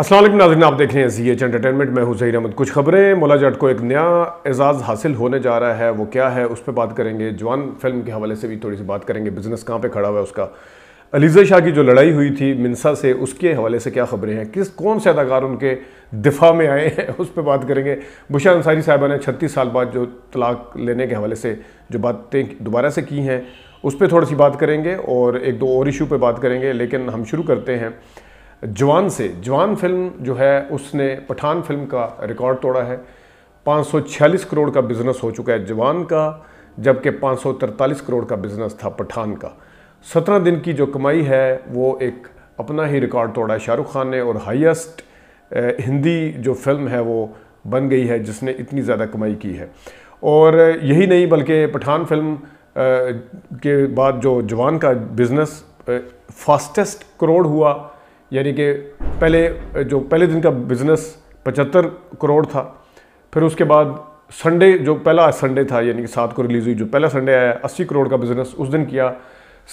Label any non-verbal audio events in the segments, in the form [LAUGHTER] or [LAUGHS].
असलम नाजरन आप देख रहे हैं जी एच एंटरटेनमेंट मैं हुसैर अहमद कुछ खबरें मोला जट को एक नया एजाज़ हासिल होने जा रहा है वो क्या है उस पर बात करेंगे जवान फिल्म के हवाले से भी थोड़ी सी बात करेंगे बिज़नेस कहाँ पे खड़ा हुआ है उसका अलीज़ा शाह की जो लड़ाई हुई थी मिनसा से उसके हवाले से क्या खबरें हैं किस कौन से अदाकार उनके दिफा में आए हैं [LAUGHS] उस पर बात करेंगे बुशा अंसारी साहिबा ने छत्तीस साल बाद जो तलाक लेने के हवाले से जो बातें दोबारा से की हैं उस पर थोड़ी सी बात करेंगे और एक दो और इशू पर बात करेंगे लेकिन हम शुरू करते हैं जवान से जवान फिल्म जो है उसने पठान फिल्म का रिकॉर्ड तोड़ा है 546 करोड़ का बिज़नेस हो चुका है जवान का जबकि 543 करोड़ का बिज़नेस था पठान का 17 दिन की जो कमाई है वो एक अपना ही रिकॉर्ड तोड़ा है शाहरुख खान ने और हाईएस्ट हिंदी जो फिल्म है वो बन गई है जिसने इतनी ज़्यादा कमाई की है और यही नहीं बल्कि पठान फिल्म के बाद जो जवान का बिज़नेस फास्टेस्ट करोड़ हुआ यानी कि पहले जो पहले दिन का बिज़नेस पचहत्तर करोड़ था फिर उसके बाद संडे जो पहला संडे था यानी कि सात को रिलीज़ हुई जो पहला संडे आया अस्सी करोड़ का बिज़नेस उस दिन किया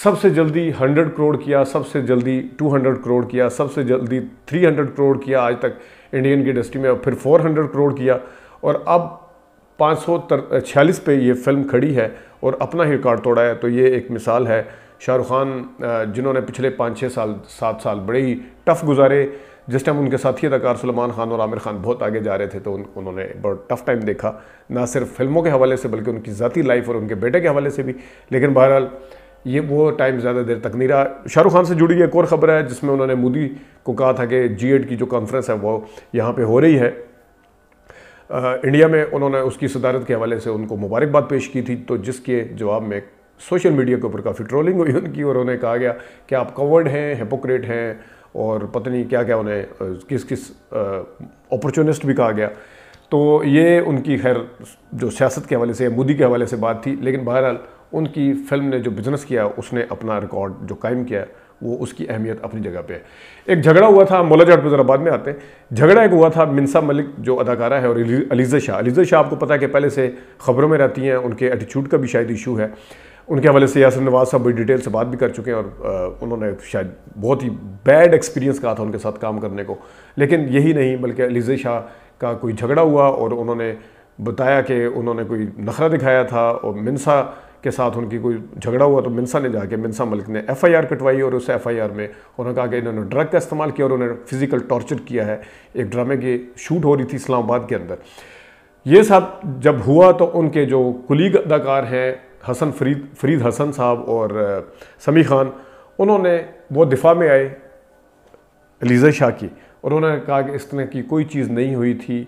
सबसे जल्दी हंड्रेड करोड़ किया सबसे जल्दी टू हंड्रेड करोड़ किया सबसे जल्दी थ्री हंड्रेड करोड़ किया आज तक इंडियन की इंडस्ट्री में और फिर फोर हंड्रेड करोड़ किया और अब पाँच सौ छियालीस पे ये फिल्म खड़ी है और अपना ही रिकॉर्ड तोड़ा है तो ये एक मिसाल है शाहरुख खान जिन्होंने पिछले पाँच छः साल सात साल बड़े ही टफ़ गुजारे जिस टाइम उनके साथी अदाकार सलमान खान और आमिर खान बहुत आगे जा रहे थे तो उन, उन्होंने बहुत टफ़ टाइम देखा ना सिर्फ फिल्मों के हवाले से बल्कि उनकी ज़ाती लाइफ और उनके बेटे के हवाले से भी लेकिन बहरहाल ये वो टाइम ज़्यादा देर तक नहीं रहा शाहरुख खान से जुड़ी एक और ख़बर है जिसमें उन्होंने मोदी को कहा था कि जी की जो कॉन्फ्रेंस है वो यहाँ पर हो रही है इंडिया में उन्होंने उसकी सदारत के हवाले से उनको मुबारकबाद पेश की थी तो जिसके जवाब में सोशल मीडिया के ऊपर काफ़ी ट्रोलिंग हुई उनकी और उन्हें कहा गया कि आप कवर्ड हैं हेपोक्रेट हैं और पता नहीं क्या क्या उन्हें किस किस अपॉर्चुनिस्ट भी कहा गया तो ये उनकी खैर जो सियासत के हवाले से मोदी के हवाले से बात थी लेकिन बहरहाल उनकी फिल्म ने जो बिज़नेस किया उसने अपना रिकॉर्ड जो कायम किया वो उसकी अहमियत अपनी जगह पे है एक झगड़ा हुआ था मौला जाट पर बाद में आते हैं झगड़ा एक हुआ था मिनसा मलिक जो अदाकारा है और अलीज़ा शाह अलीज़ा शाह आपको पता है कि पहले से ख़बरों में रहती हैं उनके एटीट्यूड का भी शायद इशू है उनके हवाले से यासर नवाज साहब बड़ी डिटेल से बात भी कर चुके हैं और उन्होंने शायद बहुत ही बैड एक्सपीरियंस कहा था उनके साथ काम करने को लेकिन यही नहीं बल्कि अलीजे शाह का कोई झगड़ा हुआ और उन्होंने बताया कि उन्होंने कोई नखरा दिखाया था और मिनसा के साथ उनकी कोई झगड़ा हुआ तो मिनसा ने जाके मिनसा मलिक ने एफआईआर कटवाई और उस एफआईआर में उन्होंने कहा कि इन्होंने ड्रग का इस्तेमाल किया और उन्होंने फिज़िकल टॉर्चर किया है एक ड्रामे की शूट हो रही थी इस्लामाबाद के अंदर ये सब जब हुआ तो उनके जो कुलीग अदाकार हैं हसन फरीद फरीद हसन साहब और समी खान उन्होंने वो दिफा में आए अलीज़ा शाह की और उन्होंने कहा कि इस तरह की कोई चीज़ नहीं हुई थी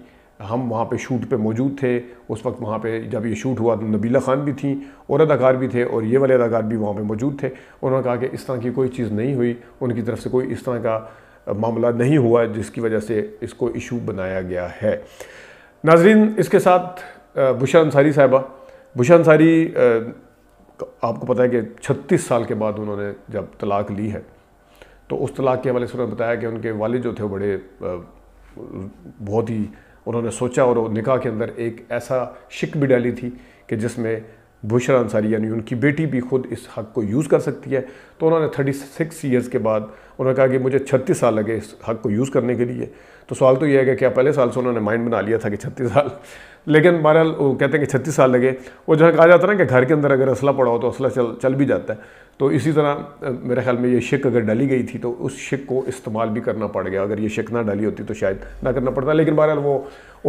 हम वहाँ पे शूट पे मौजूद थे उस वक्त वहाँ पे जब ये शूट हुआ तो नबीला खान भी थी और अदाकार भी थे और ये वाले अदाकार भी वहाँ पे मौजूद थे उन्होंने कहा कि इस तरह की कोई चीज़ नहीं हुई उनकी तरफ से कोई इस तरह का मामला नहीं हुआ जिसकी वजह से इसको इशू बनाया गया है नाजरीन इसके साथ बुशा अंसारी साहबा बुशा अंसारी आपको पता है कि 36 साल के बाद उन्होंने जब तलाक ली है तो उस तलाक के हवाले से उन्होंने बताया कि उनके वालिद जो थे वो बड़े बहुत ही उन्होंने सोचा और निकाह के अंदर एक ऐसा शिक भी डाली थी कि जिसमें बुशरा अंसारी यानी उनकी बेटी भी खुद इस हक़ को यूज़ कर सकती है तो उन्होंने थर्टी सिक्स के बाद उन्होंने कहा कि मुझे छत्तीस साल लगे इस हक को यूज़ करने के लिए तो सवाल तो यह है कि क्या पहले साल से उन्होंने माइंड बना लिया था कि छत्तीस साल लेकिन बहरहाल वो कहते हैं कि छत्तीस साल लगे वो जहाँ कहा जाता है ना कि घर के अंदर अगर असला पड़ा हो तो असला चल चल भी जाता है तो इसी तरह मेरे ख्याल में ये शिक अगर डाली गई थी तो उस शिक को इस्तेमाल भी करना पड़ गया अगर ये शिक ना डाली होती तो शायद ना करना पड़ता लेकिन बहरहाल वो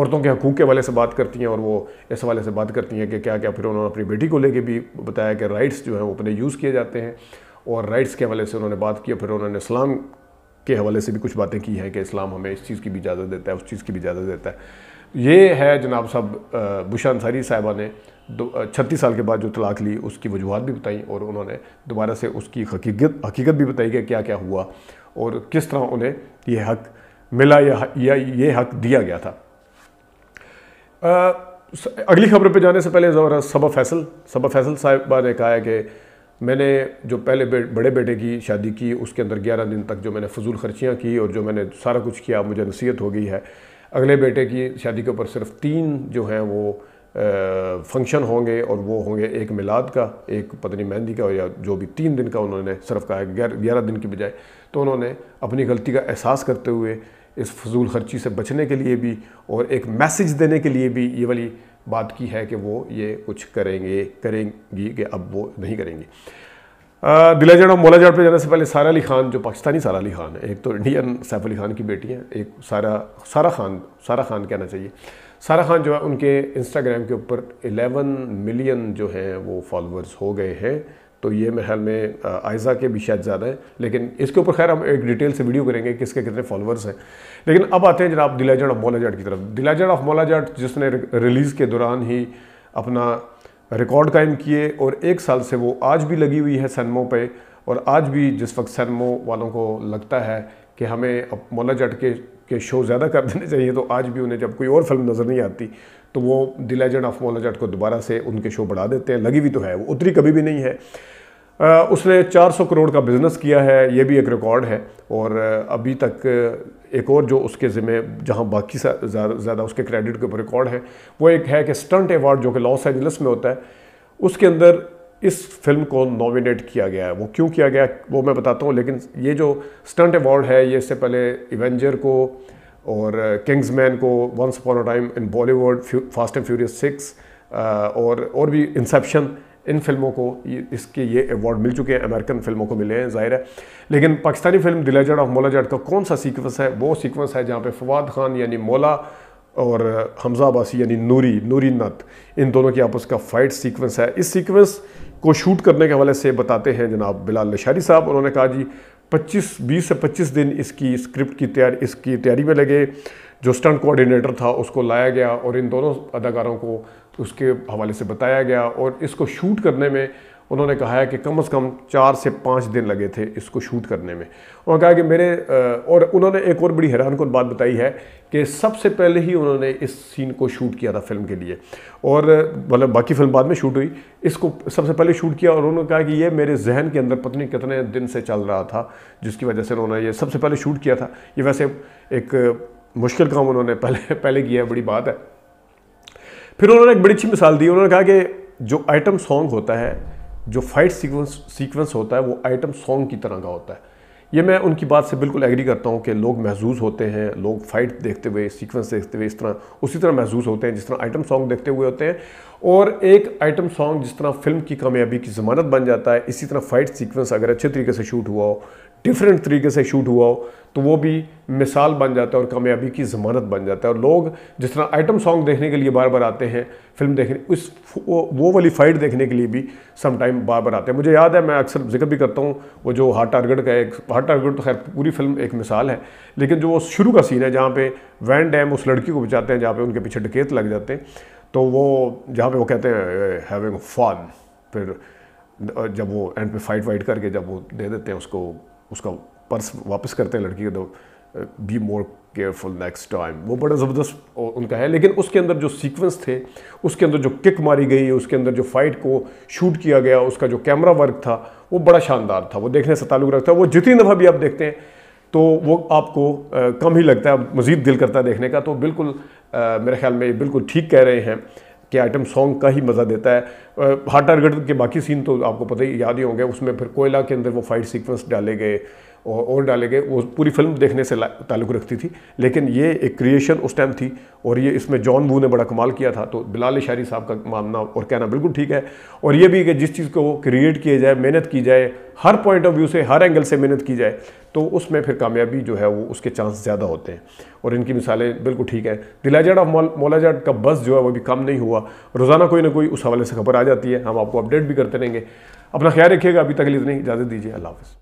औरतों के हकूक़ के वाले से बात करती हैं और वो इस वाले से बात करती हैं कि क्या क्या फिर उन्होंने अपनी बेटी को लेके भी बताया कि राइट्स जो हैं वो अपने यूज़ किए जाते हैं और राइट्स के हवाले से उन्होंने बात की फिर उन्होंने इस्लाम के हवाले से भी कुछ बातें की हैं कि इस्लाम हमें इस चीज़ की भी इजाज़त देता है उस चीज़ की भी इजाज़त देता है ये है जनाब साहब बुशा अंसारी साहिबा ने दो छत्तीस साल के बाद जो तलाक ली उसकी वजूहत भी बताई और उन्होंने दोबारा से उसकी हकीकत हकीकत भी बताई कि क्या क्या हुआ और किस तरह उन्हें ये हक मिला या, या ये हक दिया गया था आ, अगली खबर पे जाने से पहले ज़रा सबा फैसल सबा फैसल साहिबा ने कहा है कि मैंने जो पहले बे, बड़े बेटे की शादी की उसके अंदर ग्यारह दिन तक जो मैंने फजूल खर्चियाँ की और जो मैंने सारा कुछ किया मुझे नसीहत हो गई है अगले बेटे की शादी के ऊपर सिर्फ तीन जो हैं वो फंक्शन होंगे और वो होंगे एक मिलाद का एक पत्नी मेहंदी का या जो भी तीन दिन का उन्होंने सिर्फ कहा ग्यारह दिन की बजाय तो उन्होंने अपनी गलती का एहसास करते हुए इस फजूल खर्ची से बचने के लिए भी और एक मैसेज देने के लिए भी ये वाली बात की है कि वो ये कुछ करेंगे करेंगी कि अब वो नहीं करेंगे दिलाजड़ और मोलाजड़ पर जाने से पहले सारा अली खान जो पाकिस्तानी सारा अली खान है एक तो इंडियन सैफ अली खान की बेटी हैं एक सारा सारा खान सारा खान कहना चाहिए सारा खान जो है उनके इंस्टाग्राम के ऊपर 11 मिलियन जो हैं वो फॉलोअर्स हो गए हैं तो ये मेरे ख्याल में आयज़ा के भी शायद ज़्यादा हैं लेकिन इसके ऊपर खैर हम एक डिटेल से वीडियो करेंगे कि इसके कितने फॉलोअर्स हैं लेकिन अब आते हैं जनाब दिलाजड ऑफ मौला जाट की तरफ दिलाजड ऑफ मौला जाट जिसने रिलीज़ के दौरान ही अपना रिकॉर्ड कायम किए और एक साल से वो आज भी लगी हुई है सैनमो पर और आज भी जिस वक्त सैनमो वालों को लगता है कि हमें अब मौला जट के के शो ज़्यादा कर देने चाहिए तो आज भी उन्हें जब कोई और फिल्म नज़र नहीं आती तो वो द लेजेंड ऑफ मौला जट को दोबारा से उनके शो बढ़ा देते हैं लगी हुई तो है वो उतरी कभी भी नहीं है आ, उसने 400 करोड़ का बिज़नेस किया है ये भी एक रिकॉर्ड है और अभी तक एक और जो उसके ज़िम्मे जहाँ बाकी ज़्यादा उसके क्रेडिट के ऊपर रिकॉर्ड है वो एक है कि स्टंट एवार्ड जो कि लॉस एंजल्स में होता है उसके अंदर इस फिल्म को नॉमिनेट किया गया है वो क्यों किया गया वो मैं बताता हूँ लेकिन ये जो स्टंट अवार्ड है ये इससे पहले इवेंजर को और किंग्समैन uh, को once upon a time in Bollywood fast and furious six और और भी इंसेप्शन इन फिल्मों को ये, इसके ये अवार्ड मिल चुके हैं अमेरिकन फिल्मों को मिले हैं जाहिर है लेकिन पाकिस्तानी फिल्म दिलाजड ऑफ मोलाजड का कौन सा सीक्वेंस है वो सीक्वेंस है जहाँ पे फवाद खान यानी मोला और हमजा अबासी यानी नूरी नूरी नत इन दोनों की आपस का फाइट सीक्वेंस है इस सीक्वेंस को शूट करने के हवाले से बताते हैं जनाब बिलाल लशारी साहब उन्होंने कहा जी 25 20 से 25 दिन इसकी स्क्रिप्ट की तैयारी इसकी तैयारी में लगे जो स्टंट कोऑर्डिनेटर था उसको लाया गया और इन दोनों अदाकारों को उसके हवाले से बताया गया और इसको शूट करने में उन्होंने कहा है कि कम से कम चार से पाँच दिन लगे थे इसको शूट करने में उन्होंने कहा कि मेरे और उन्होंने एक और बड़ी हैरान कन बात बताई है कि सबसे पहले ही उन्होंने इस सीन को शूट किया था फिल्म के लिए और मतलब बाकी फिल्म बाद में शूट हुई इसको सबसे पहले शूट किया और उन्होंने कहा कि ये मेरे जहन के अंदर पत्नी कितने दिन से चल रहा था जिसकी वजह से उन्होंने ये सबसे पहले शूट किया था ये वैसे एक मुश्किल काम उन्होंने पहले पहले किया है बड़ी बात है फिर उन्होंने एक बड़ी अच्छी मिसाल दी उन्होंने कहा कि जो आइटम सॉन्ग होता है जो फाइट सीक्वेंस सीक्वेंस होता है वो आइटम सॉन्ग की तरह का होता है ये मैं उनकी बात से बिल्कुल एग्री करता हूँ कि लोग महजूज होते हैं लोग फाइट देखते हुए सीक्वेंस देखते हुए इस तरह उसी तरह महजूज होते हैं जिस तरह आइटम सॉन्ग देखते हुए होते हैं और एक आइटम सॉन्ग जिस तरह फिल्म की कामयाबी की जमानत बन जाता है इसी तरह फाइट सीक्वेंस अगर अच्छे तरीके से शूट हुआ हो डिफरेंट तरीके से शूट हुआ हो तो वो भी मिसाल बन जाता है और कामयाबी की ज़मानत बन जाता है और लोग जिस तरह आइटम सॉन्ग देखने के लिए बार बार आते हैं फिल्म देखने उस वो वाली फाइट देखने के लिए भी सम टाइम बार बार आते हैं मुझे याद है मैं अक्सर जिक्र भी करता हूँ वो जो हार्ट टारगेट का एक हार्ट टारगेट तो खैर पूरी फिल्म एक मिसाल है लेकिन जो वो शुरू का सीन है जहाँ पर वैन डैम उस लड़की को बचाते हैं जहाँ पर उनके पीछे डकेत लग जाते हैं तो वो जहाँ पर वो कहते हैं हैविंग फन फिर जब वो एंड पे फाइट वाइट करके जब वो दे देते हैं उसको उसका पर्स वापस करते हैं लड़की के दो be more careful next time वो बड़ा ज़बरदस्त उनका है लेकिन उसके अंदर जो सीक्वेंस थे उसके अंदर जो किक मारी गई उसके अंदर जो फाइट को शूट किया गया उसका जो कैमरा वर्क था वो बड़ा शानदार था वो देखने से ताल्लुक रखता है वो जितनी दफ़ा भी आप देखते हैं तो वो आपको आ, कम ही लगता है मज़ीद दिल करता है देखने का तो बिल्कुल आ, मेरे ख्याल में ये बिल्कुल ठीक कह रहे हैं कि आइटम सॉन्ग का ही मज़ा देता है हार्ट टारगेट के बाकी सीन तो आपको पता ही याद ही होंगे उसमें फिर कोयला के अंदर वो फाइट सीक्वेंस डाले गए और और डाले गए वो पूरी फिल्म देखने से ताल्लुक़ रखती थी लेकिन ये एक क्रिएशन उस टाइम थी और ये इसमें जॉन बू ने बड़ा कमाल किया था तो बिलाल शारी साहब का मानना और कहना बिल्कुल ठीक है और ये भी कि जिस चीज़ को क्रिएट किया जाए मेहनत की जाए हर पॉइंट ऑफ व्यू से हर एंगल से मेहनत की जाए तो उसमें फिर कामयाबी जो है वो उसके चांस ज़्यादा होते हैं और इनकी मिसालें बिल्कुल ठीक है दिलाजाट ऑफ मौलाजाट का बस जो है वो भी कम नहीं हुआ रोज़ाना कोई ना कोई उस हवाले से खबर आ जाती है हम आपको अपडेट भी करते रहेंगे अपना ख्याल रखिएगा अभी तकलीफ नहीं इजाज़त दीजिए अल्लाह हाफ़